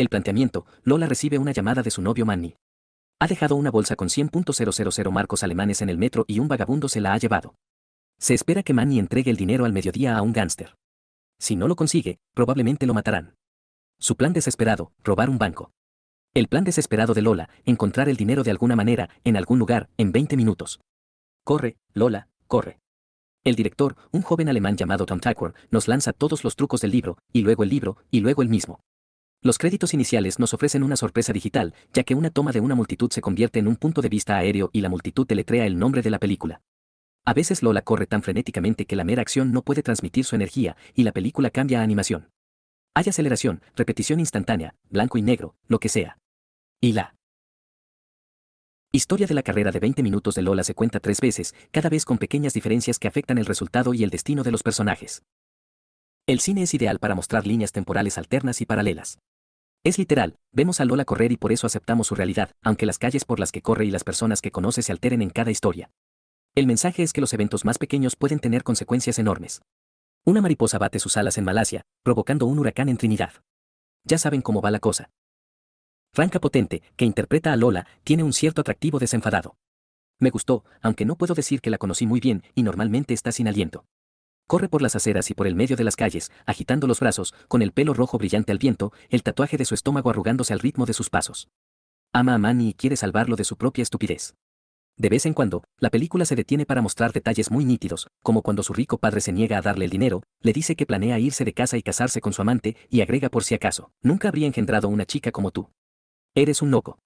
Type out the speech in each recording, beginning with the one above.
El planteamiento, Lola recibe una llamada de su novio Manny. Ha dejado una bolsa con 100.000 marcos alemanes en el metro y un vagabundo se la ha llevado. Se espera que Manny entregue el dinero al mediodía a un gángster. Si no lo consigue, probablemente lo matarán. Su plan desesperado, robar un banco. El plan desesperado de Lola, encontrar el dinero de alguna manera, en algún lugar, en 20 minutos. Corre, Lola, corre. El director, un joven alemán llamado Tom Tucker, nos lanza todos los trucos del libro, y luego el libro, y luego el mismo. Los créditos iniciales nos ofrecen una sorpresa digital, ya que una toma de una multitud se convierte en un punto de vista aéreo y la multitud deletrea el nombre de la película. A veces Lola corre tan frenéticamente que la mera acción no puede transmitir su energía, y la película cambia a animación. Hay aceleración, repetición instantánea, blanco y negro, lo que sea. Y la historia de la carrera de 20 minutos de Lola se cuenta tres veces, cada vez con pequeñas diferencias que afectan el resultado y el destino de los personajes. El cine es ideal para mostrar líneas temporales alternas y paralelas. Es literal, vemos a Lola correr y por eso aceptamos su realidad, aunque las calles por las que corre y las personas que conoce se alteren en cada historia. El mensaje es que los eventos más pequeños pueden tener consecuencias enormes. Una mariposa bate sus alas en Malasia, provocando un huracán en Trinidad. Ya saben cómo va la cosa. Franca Potente, que interpreta a Lola, tiene un cierto atractivo desenfadado. Me gustó, aunque no puedo decir que la conocí muy bien y normalmente está sin aliento corre por las aceras y por el medio de las calles, agitando los brazos, con el pelo rojo brillante al viento, el tatuaje de su estómago arrugándose al ritmo de sus pasos. Ama a Manny y quiere salvarlo de su propia estupidez. De vez en cuando, la película se detiene para mostrar detalles muy nítidos, como cuando su rico padre se niega a darle el dinero, le dice que planea irse de casa y casarse con su amante, y agrega por si acaso, nunca habría engendrado una chica como tú. Eres un loco.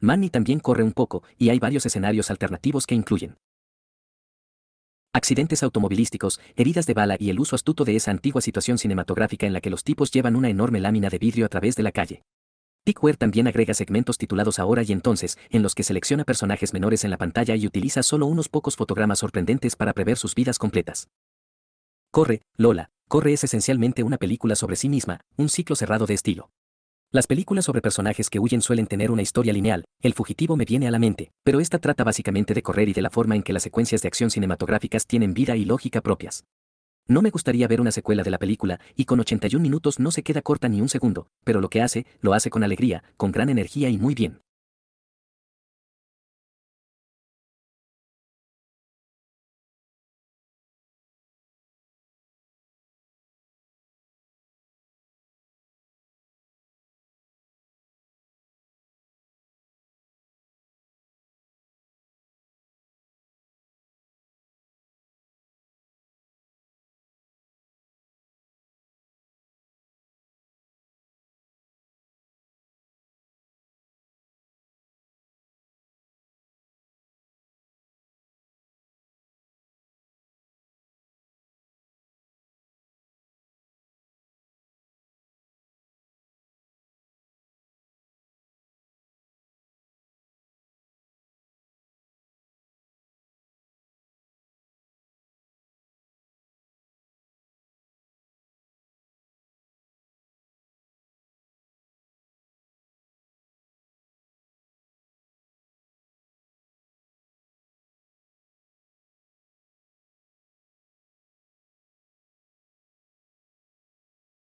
Manny también corre un poco, y hay varios escenarios alternativos que incluyen Accidentes automovilísticos, heridas de bala y el uso astuto de esa antigua situación cinematográfica en la que los tipos llevan una enorme lámina de vidrio a través de la calle. Pickware también agrega segmentos titulados Ahora y Entonces, en los que selecciona personajes menores en la pantalla y utiliza solo unos pocos fotogramas sorprendentes para prever sus vidas completas. Corre, Lola, Corre es esencialmente una película sobre sí misma, un ciclo cerrado de estilo. Las películas sobre personajes que huyen suelen tener una historia lineal, el fugitivo me viene a la mente, pero esta trata básicamente de correr y de la forma en que las secuencias de acción cinematográficas tienen vida y lógica propias. No me gustaría ver una secuela de la película, y con 81 minutos no se queda corta ni un segundo, pero lo que hace, lo hace con alegría, con gran energía y muy bien.